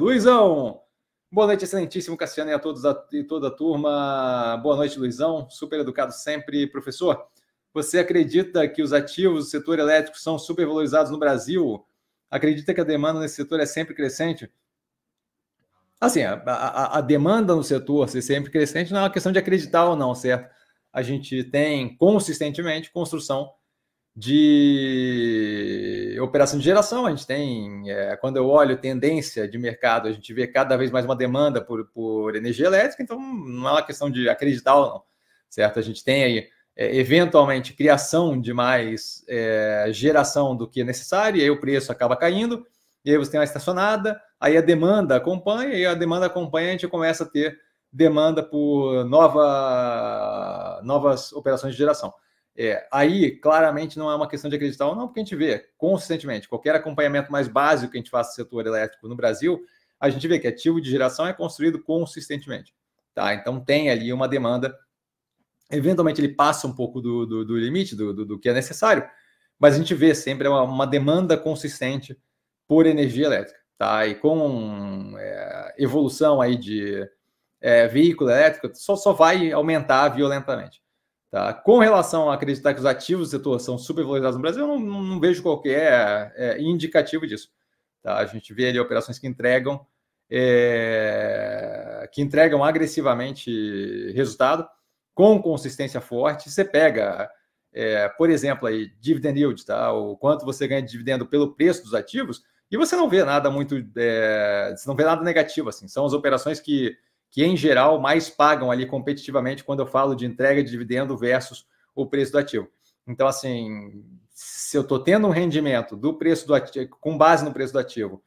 Luizão! Boa noite, excelentíssimo Cassiano e a todos a, e toda a turma. Boa noite, Luizão. Super educado sempre. Professor, você acredita que os ativos do setor elétrico são super valorizados no Brasil? Acredita que a demanda nesse setor é sempre crescente? Assim, a, a, a demanda no setor ser sempre crescente não é uma questão de acreditar ou não, certo? A gente tem consistentemente construção de operação de geração. A gente tem, é, quando eu olho tendência de mercado, a gente vê cada vez mais uma demanda por, por energia elétrica, então não é uma questão de acreditar ou não, certo? A gente tem aí, é, eventualmente, criação de mais é, geração do que é necessário, e aí o preço acaba caindo, e aí você tem uma estacionada, aí a demanda acompanha, e a demanda acompanha, a gente começa a ter demanda por nova, novas operações de geração. É, aí, claramente, não é uma questão de acreditar ou não, porque a gente vê consistentemente qualquer acompanhamento mais básico que a gente faça do setor elétrico no Brasil, a gente vê que ativo de geração é construído consistentemente. Tá? Então, tem ali uma demanda. Eventualmente, ele passa um pouco do, do, do limite, do, do, do, que é necessário, mas a gente vê sempre uma, uma demanda consistente por energia elétrica. Tá? E com é, evolução aí de é, veículo elétrico, só, só vai aumentar violentamente. Tá? Com relação a acreditar que os ativos do setor são supervalorizados no Brasil, eu não, não vejo qualquer é, indicativo disso. Tá? A gente vê ali operações que entregam é, que entregam agressivamente resultado com consistência forte. Você pega, é, por exemplo, aí, dividend yield, tá? o quanto você ganha de dividendo pelo preço dos ativos, e você não vê nada muito, é, você não vê nada negativo assim. São as operações que que em geral mais pagam ali competitivamente quando eu falo de entrega de dividendo versus o preço do ativo. Então, assim, se eu estou tendo um rendimento do preço do ativo, com base no preço do ativo,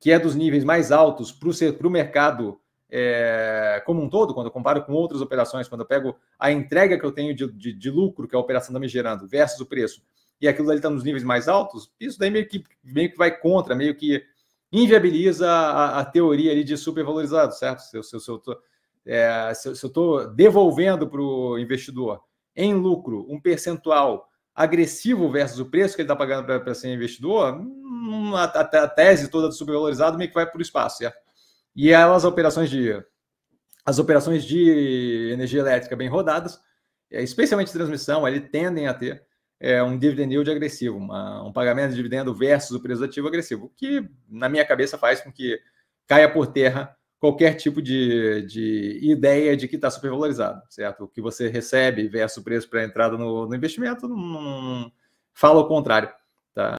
que é dos níveis mais altos para o mercado é, como um todo, quando eu comparo com outras operações, quando eu pego a entrega que eu tenho de, de, de lucro que a operação está me gerando versus o preço, e aquilo ali está nos níveis mais altos, isso daí meio que, meio que vai contra, meio que inviabiliza a, a teoria ali de supervalorizado, certo? Se, se, se eu estou é, se, se devolvendo para o investidor em lucro um percentual agressivo versus o preço que ele está pagando para ser investidor, hum, a, a, a, tese toda do supervalorizado meio que vai para o espaço, certo? E elas, operações de as operações de energia elétrica bem rodadas, é, especialmente transmissão, ele tendem a ter é, um dividend yield agressivo, uma, um pagamento de dividendo versus o preço ativo agressivo, que na minha cabeça faz com que caia por terra qualquer tipo de, de ideia de que está supervalorizado, certo? O que você recebe versus o preço para entrada no, no investimento não, não, não, fala o contrário.